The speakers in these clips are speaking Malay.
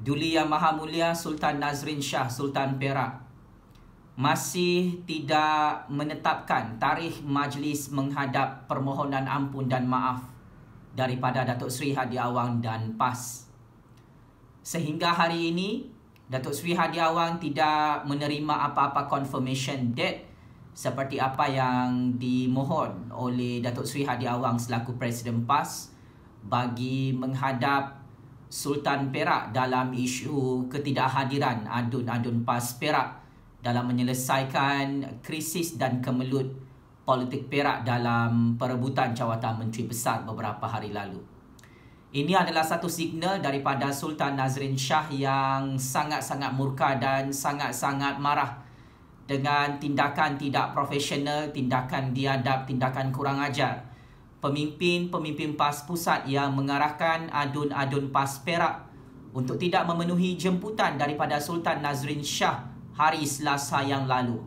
Duli Yang Maha Mulia Sultan Nazrin Shah Sultan Perak masih tidak menetapkan tarikh majlis menghadap permohonan ampun dan maaf daripada Datuk Sri Hadi Awang dan PAS. Sehingga hari ini, Datuk Sri Hadi Awang tidak menerima apa-apa confirmation date seperti apa yang dimohon oleh Datuk Sri Hadi Awang selaku Presiden PAS bagi menghadap Sultan Perak dalam isu ketidakhadiran adun-adun PAS Perak dalam menyelesaikan krisis dan kemelut politik Perak dalam perebutan jawatan Menteri Besar beberapa hari lalu. Ini adalah satu signal daripada Sultan Nazrin Shah yang sangat-sangat murka dan sangat-sangat marah dengan tindakan tidak profesional, tindakan diadab, tindakan kurang ajar pemimpin-pemimpin PAS pusat yang mengarahkan adun-adun PAS Perak untuk tidak memenuhi jemputan daripada Sultan Nazrin Shah hari Selasa yang lalu.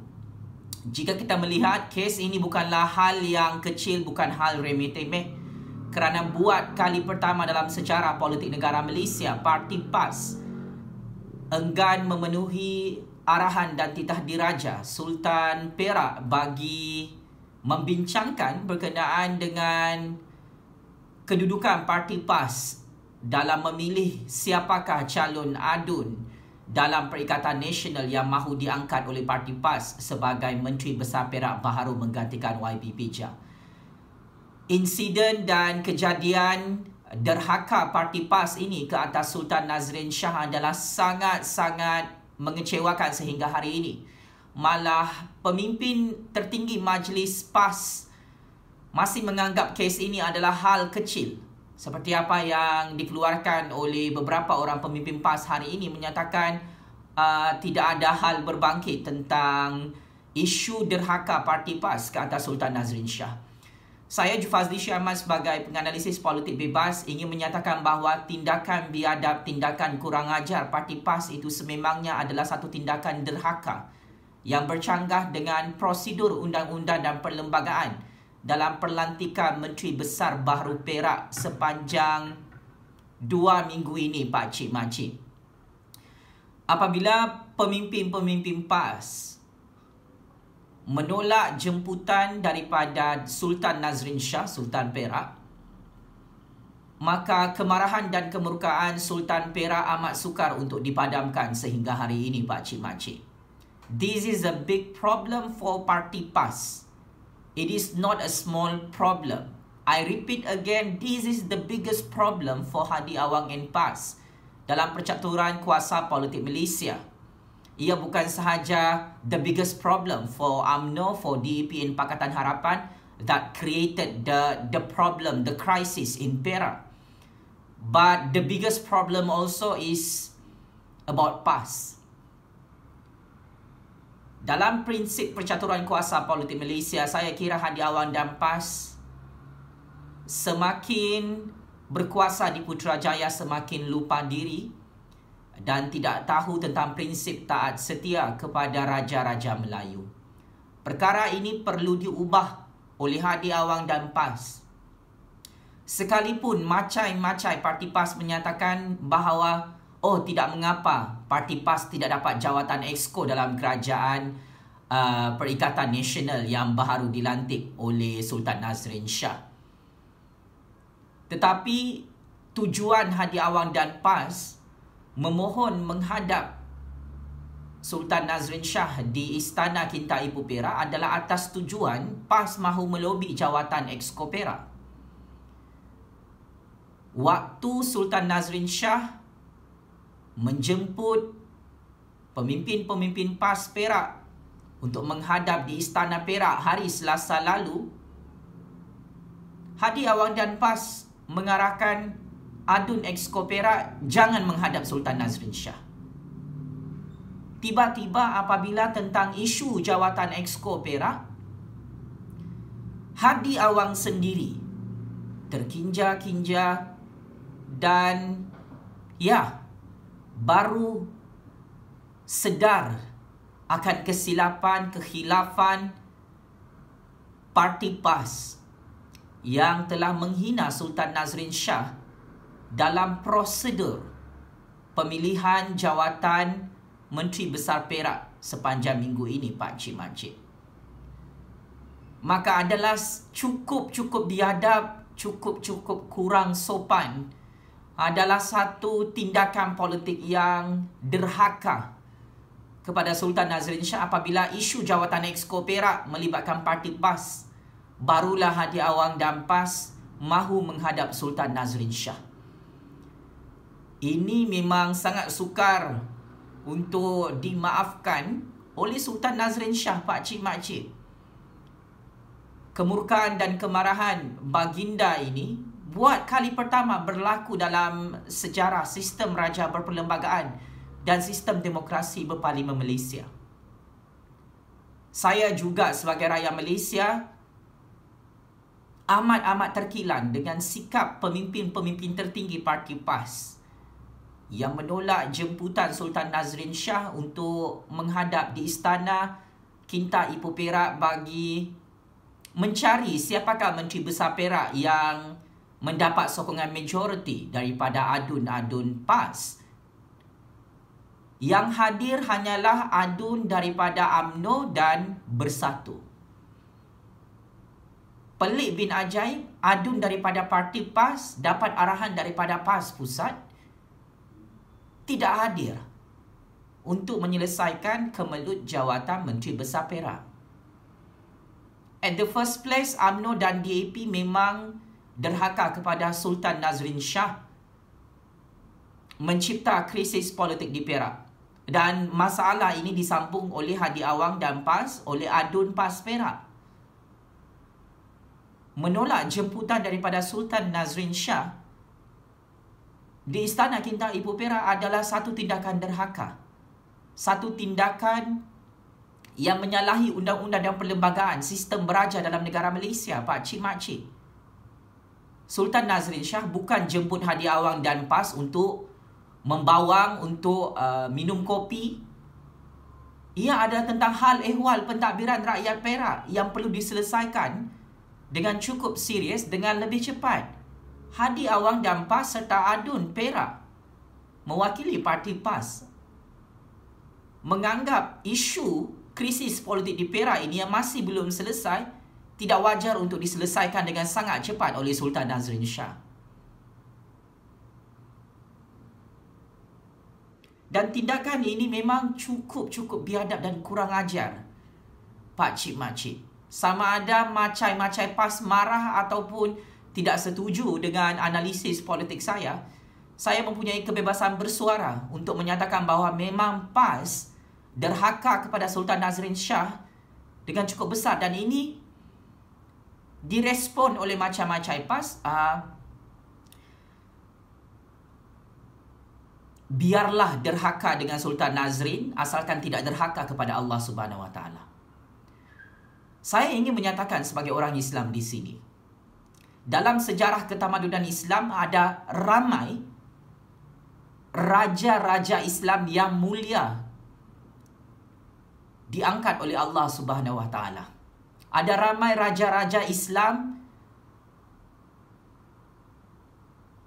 Jika kita melihat kes ini bukanlah hal yang kecil, bukan hal remeh-temeh kerana buat kali pertama dalam sejarah politik negara Malaysia, parti PAS enggan memenuhi arahan dan titah diraja Sultan Perak bagi membincangkan berkenaan dengan kedudukan parti PAS dalam memilih siapakah calon adun dalam Perikatan Nasional yang mahu diangkat oleh parti PAS sebagai Menteri Besar Perak baru menggantikan YB Pija. Insiden dan kejadian derhaka parti PAS ini ke atas Sultan Nazrin Shah adalah sangat-sangat mengecewakan sehingga hari ini malah pemimpin tertinggi majlis PAS masih menganggap kes ini adalah hal kecil. Seperti apa yang dikeluarkan oleh beberapa orang pemimpin PAS hari ini menyatakan uh, tidak ada hal berbangkit tentang isu derhaka parti PAS ke atas Sultan Nazrin Shah. Saya Jufazli Syamad sebagai penganalisis politik bebas ingin menyatakan bahawa tindakan biadab, tindakan kurang ajar parti PAS itu sememangnya adalah satu tindakan derhaka yang bercanggah dengan prosedur undang-undang dan perlembagaan dalam perlantikan Menteri Besar Bahru Perak sepanjang dua minggu ini, Pak Cik Makcik. Apabila pemimpin-pemimpin PAS menolak jemputan daripada Sultan Nazrin Shah, Sultan Perak, maka kemarahan dan kemurkaan Sultan Perak amat sukar untuk dipadamkan sehingga hari ini, Pak Cik Makcik. This is a big problem for party PAS. It is not a small problem. I repeat again, this is the biggest problem for Hadi Awang and PAS dalam percaturan kuasa politik Malaysia. Ia bukan sahaja the biggest problem for UMNO, for DAP e and Pakatan Harapan that created the the problem, the crisis in Perak. But the biggest problem also is about PAS. Dalam prinsip percaturan kuasa politik Malaysia, saya kira Hadi Awang dan PAS semakin berkuasa di Putrajaya semakin lupa diri dan tidak tahu tentang prinsip taat setia kepada Raja-Raja Melayu. Perkara ini perlu diubah oleh Hadi Awang dan PAS. Sekalipun macai-macai parti PAS menyatakan bahawa oh tidak mengapa parti PAS tidak dapat jawatan exco dalam kerajaan uh, Perikatan Nasional yang baru dilantik oleh Sultan Nazrin Shah. Tetapi tujuan Hadi Awang dan PAS memohon menghadap Sultan Nazrin Shah di Istana Kinta Ibu Perak adalah atas tujuan PAS mahu melobi jawatan exco Perak. Waktu Sultan Nazrin Shah menjemput pemimpin-pemimpin PAS Perak untuk menghadap di Istana Perak hari Selasa lalu, Hadi Awang dan PAS mengarahkan adun Exco Perak jangan menghadap Sultan Nazrin Shah. Tiba-tiba apabila tentang isu jawatan Exco Perak, Hadi Awang sendiri terkinja-kinja dan ya baru sedar akan kesilapan, kehilafan parti PAS yang telah menghina Sultan Nazrin Shah dalam prosedur pemilihan jawatan Menteri Besar Perak sepanjang minggu ini, Pak Cik Majid. Maka adalah cukup-cukup diadab, cukup-cukup kurang sopan adalah satu tindakan politik yang derhaka kepada Sultan Nazrin Shah apabila isu jawatan Exco Perak melibatkan parti PAS barulah Hadi Awang dan PAS mahu menghadap Sultan Nazrin Shah. Ini memang sangat sukar untuk dimaafkan oleh Sultan Nazrin Shah Pak Cik Mak Cik. Kemurkaan dan kemarahan baginda ini buat kali pertama berlaku dalam sejarah sistem raja berperlembagaan dan sistem demokrasi berparlimen Malaysia. Saya juga sebagai rakyat Malaysia amat-amat terkilan dengan sikap pemimpin-pemimpin tertinggi parti PAS yang menolak jemputan Sultan Nazrin Shah untuk menghadap di istana Kinta Ipu Perak bagi mencari siapakah Menteri Besar Perak yang mendapat sokongan majoriti daripada adun-adun PAS. Yang hadir hanyalah adun daripada AMNO dan Bersatu. Pelik bin Ajaib, adun daripada parti PAS dapat arahan daripada PAS Pusat tidak hadir untuk menyelesaikan kemelut jawatan Menteri Besar Perak. At the first place, AMNO dan DAP memang derhaka kepada Sultan Nazrin Shah mencipta krisis politik di Perak. Dan masalah ini disambung oleh Hadi Awang dan PAS oleh Adun PAS Perak. Menolak jemputan daripada Sultan Nazrin Shah di Istana Kinta Ibu Perak adalah satu tindakan derhaka. Satu tindakan yang menyalahi undang-undang dan perlembagaan sistem beraja dalam negara Malaysia, Pak Cik Mak Sultan Nazrin Shah bukan jemput hadiah awang dan pas untuk membawang untuk uh, minum kopi. Ia adalah tentang hal ehwal pentadbiran rakyat Perak yang perlu diselesaikan dengan cukup serius dengan lebih cepat. Hadi Awang dan PAS serta ADUN Perak mewakili parti PAS menganggap isu krisis politik di Perak ini yang masih belum selesai tidak wajar untuk diselesaikan dengan sangat cepat oleh Sultan Nazrin Shah. Dan tindakan ini memang cukup-cukup biadab dan kurang ajar. Pakcik-makcik. Sama ada macai-macai pas marah ataupun tidak setuju dengan analisis politik saya, saya mempunyai kebebasan bersuara untuk menyatakan bahawa memang pas derhaka kepada Sultan Nazrin Shah dengan cukup besar dan ini direspon oleh macam-macam pas uh, biarlah derhaka dengan Sultan Nazrin asalkan tidak derhaka kepada Allah Subhanahu Wa Taala. Saya ingin menyatakan sebagai orang Islam di sini. Dalam sejarah ketamadunan Islam ada ramai raja-raja Islam yang mulia diangkat oleh Allah Subhanahu Wa Taala. Ada ramai raja-raja Islam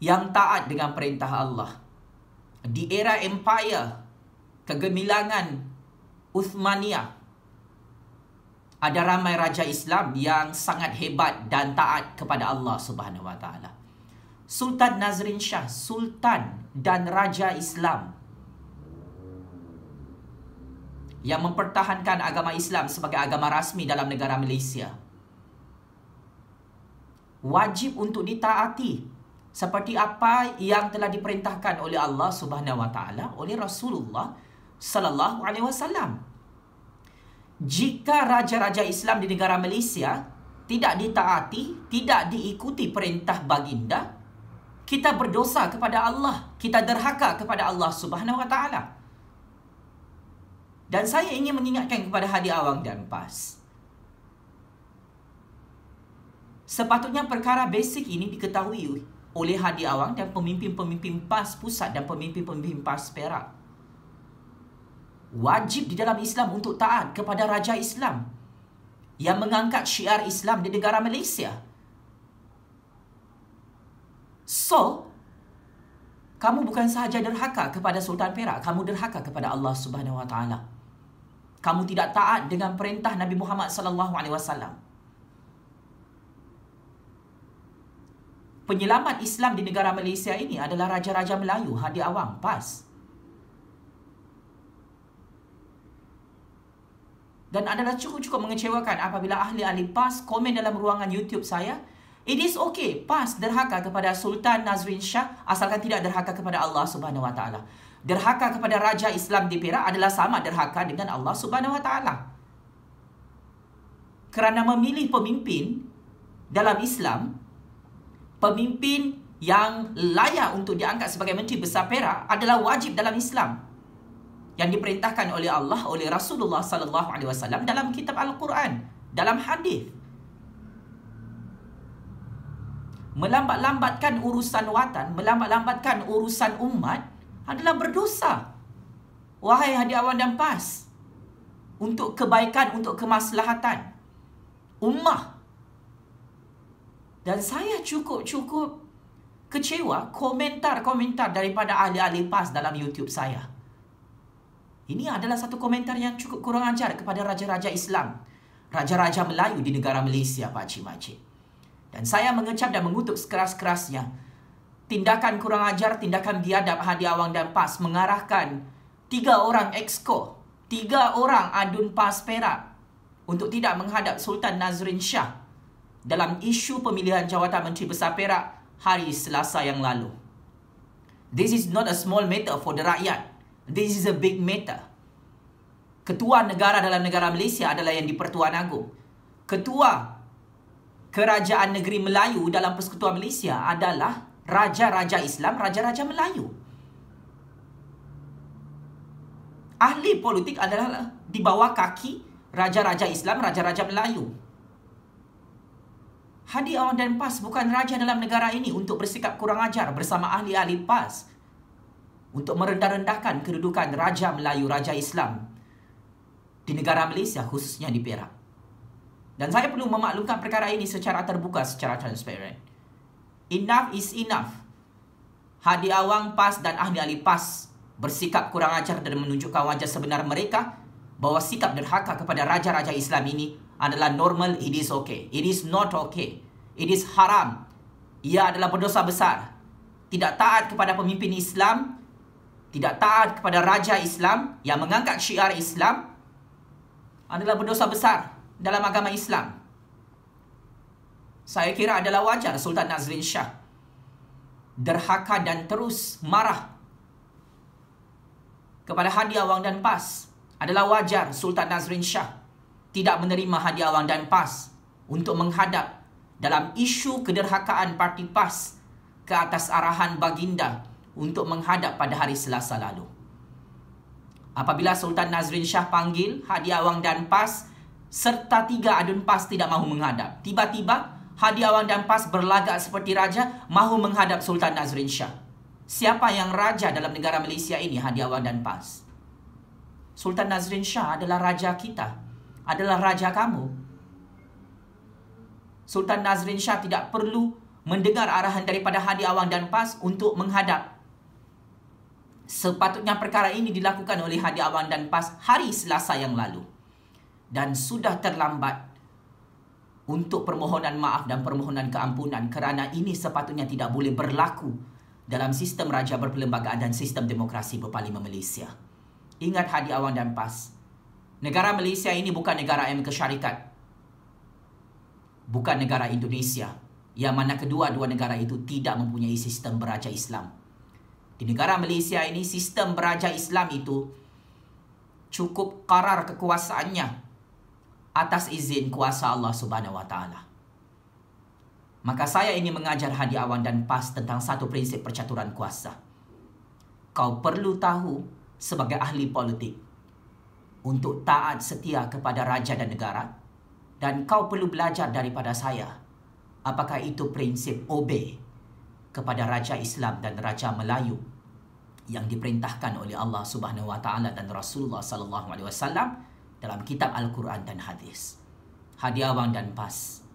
yang taat dengan perintah Allah. Di era empire kegemilangan Uthmaniyah ada ramai raja Islam yang sangat hebat dan taat kepada Allah Subhanahu Wa Taala. Sultan Nazrin Shah, sultan dan raja Islam yang mempertahankan agama Islam sebagai agama rasmi dalam negara Malaysia. Wajib untuk ditaati seperti apa yang telah diperintahkan oleh Allah Subhanahu Wa Taala oleh Rasulullah Sallallahu Alaihi Wasallam. Jika raja-raja Islam di negara Malaysia tidak ditaati, tidak diikuti perintah baginda, kita berdosa kepada Allah, kita derhaka kepada Allah Subhanahu Wa Taala. Dan saya ingin mengingatkan kepada hadir awang dan PAS. Sepatutnya perkara basic ini diketahui oleh hadir awang dan pemimpin-pemimpin PAS pusat dan pemimpin-pemimpin PAS Perak. Wajib di dalam Islam untuk taat kepada Raja Islam yang mengangkat syiar Islam di negara Malaysia. So, kamu bukan sahaja derhaka kepada Sultan Perak, kamu derhaka kepada Allah Subhanahu Wa Taala kamu tidak taat dengan perintah Nabi Muhammad sallallahu alaihi wasallam. Penyelamat Islam di negara Malaysia ini adalah raja-raja Melayu Hadi Awang PAS. Dan adalah cukup-cukup mengecewakan apabila ahli-ahli PAS komen dalam ruangan YouTube saya, "It is okay PAS derhaka kepada Sultan Nazrin Shah asalkan tidak derhaka kepada Allah Subhanahu Wa Taala." derhaka kepada raja Islam di Perak adalah sama derhaka dengan Allah Subhanahu Wa Taala. Kerana memilih pemimpin dalam Islam, pemimpin yang layak untuk diangkat sebagai menteri besar Perak adalah wajib dalam Islam yang diperintahkan oleh Allah oleh Rasulullah sallallahu alaihi wasallam dalam kitab Al-Quran, dalam hadis. Melambat-lambatkan urusan watan, melambat-lambatkan urusan umat adalah berdosa. Wahai hadiah awan dan pas. Untuk kebaikan, untuk kemaslahatan. Ummah. Dan saya cukup-cukup kecewa komentar-komentar daripada ahli-ahli pas dalam YouTube saya. Ini adalah satu komentar yang cukup kurang ajar kepada raja-raja Islam. Raja-raja Melayu di negara Malaysia, Pak makcik Dan saya mengecap dan mengutuk sekeras-kerasnya tindakan kurang ajar, tindakan biadab Hadi Awang dan PAS mengarahkan tiga orang exco, tiga orang adun PAS Perak untuk tidak menghadap Sultan Nazrin Shah dalam isu pemilihan jawatan Menteri Besar Perak hari Selasa yang lalu. This is not a small matter for the rakyat. This is a big matter. Ketua negara dalam negara Malaysia adalah yang di-Pertuan Agong. Ketua Kerajaan Negeri Melayu dalam Persekutuan Malaysia adalah raja-raja Islam, raja-raja Melayu. Ahli politik adalah di bawah kaki raja-raja Islam, raja-raja Melayu. Hadi Awang dan PAS bukan raja dalam negara ini untuk bersikap kurang ajar bersama ahli-ahli PAS. Untuk merendah-rendahkan kedudukan Raja Melayu, Raja Islam di negara Malaysia khususnya di Perak. Dan saya perlu memaklumkan perkara ini secara terbuka, secara transparent. Enough is enough. Hadi Awang PAS dan Ahli Ali PAS bersikap kurang ajar dan menunjukkan wajah sebenar mereka bahawa sikap derhaka kepada raja-raja Islam ini adalah normal, it is okay. It is not okay. It is haram. Ia adalah berdosa besar. Tidak taat kepada pemimpin Islam, tidak taat kepada raja Islam yang mengangkat syiar Islam adalah berdosa besar dalam agama Islam saya kira adalah wajar Sultan Nazrin Shah derhaka dan terus marah kepada hadiah wang dan pas. Adalah wajar Sultan Nazrin Shah tidak menerima hadiah wang dan pas untuk menghadap dalam isu kederhakaan parti PAS ke atas arahan baginda untuk menghadap pada hari Selasa lalu. Apabila Sultan Nazrin Shah panggil hadiah wang dan pas serta tiga adun pas tidak mahu menghadap. Tiba-tiba Hadi Awang dan PAS berlagak seperti raja mahu menghadap Sultan Nazrin Shah. Siapa yang raja dalam negara Malaysia ini Hadi Awang dan PAS? Sultan Nazrin Shah adalah raja kita. Adalah raja kamu. Sultan Nazrin Shah tidak perlu mendengar arahan daripada Hadi Awang dan PAS untuk menghadap. Sepatutnya perkara ini dilakukan oleh Hadi Awang dan PAS hari Selasa yang lalu. Dan sudah terlambat untuk permohonan maaf dan permohonan keampunan kerana ini sepatutnya tidak boleh berlaku dalam sistem raja berperlembagaan dan sistem demokrasi berparlimen Malaysia. Ingat hadi awang dan pas. Negara Malaysia ini bukan negara yang Syarikat. Bukan negara Indonesia. Yang mana kedua-dua negara itu tidak mempunyai sistem beraja Islam. Di negara Malaysia ini sistem beraja Islam itu cukup karar kekuasaannya atas izin kuasa Allah Subhanahu wa taala. Maka saya ingin mengajar hadi awan dan pas tentang satu prinsip percaturan kuasa. Kau perlu tahu sebagai ahli politik untuk taat setia kepada raja dan negara dan kau perlu belajar daripada saya apakah itu prinsip obey kepada raja Islam dan raja Melayu yang diperintahkan oleh Allah Subhanahu wa taala dan Rasulullah sallallahu alaihi wasallam dalam kitab Al-Quran dan hadis. Hadiah wang dan pas.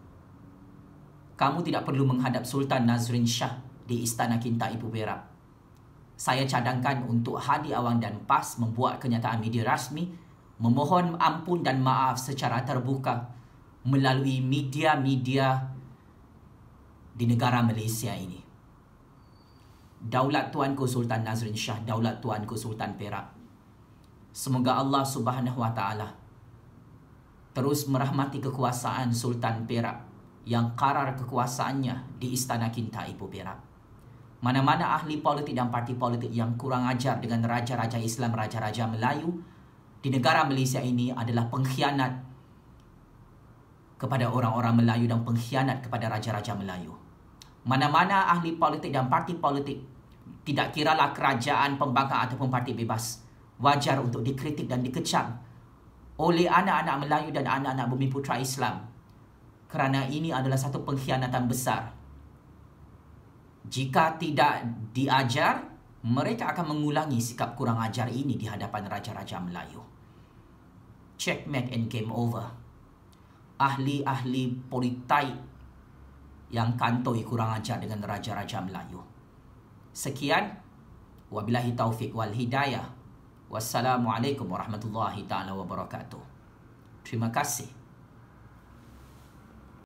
Kamu tidak perlu menghadap Sultan Nazrin Shah di Istana Kinta Ibu Berak. Saya cadangkan untuk Hadi Awang dan PAS membuat kenyataan media rasmi memohon ampun dan maaf secara terbuka melalui media-media di negara Malaysia ini. Daulat Tuanku Sultan Nazrin Shah, Daulat Tuanku Sultan Perak. Semoga Allah Subhanahu Wa Taala terus merahmati kekuasaan Sultan Perak yang karar kekuasaannya di Istana Kinta Ibu Perak. Mana-mana ahli politik dan parti politik yang kurang ajar dengan raja-raja Islam, raja-raja Melayu di negara Malaysia ini adalah pengkhianat kepada orang-orang Melayu dan pengkhianat kepada raja-raja Melayu. Mana-mana ahli politik dan parti politik tidak kiralah kerajaan, pembangkang ataupun parti bebas wajar untuk dikritik dan dikecam oleh anak-anak Melayu dan anak-anak bumi putra Islam. Kerana ini adalah satu pengkhianatan besar. Jika tidak diajar, mereka akan mengulangi sikap kurang ajar ini di hadapan raja-raja Melayu. Checkmate and game over. Ahli-ahli politik yang kantoi kurang ajar dengan raja-raja Melayu. Sekian. Wabillahi taufiq wal hidayah. Wassalamualaikum warahmatullahi taala wabarakatuh. Terima kasih.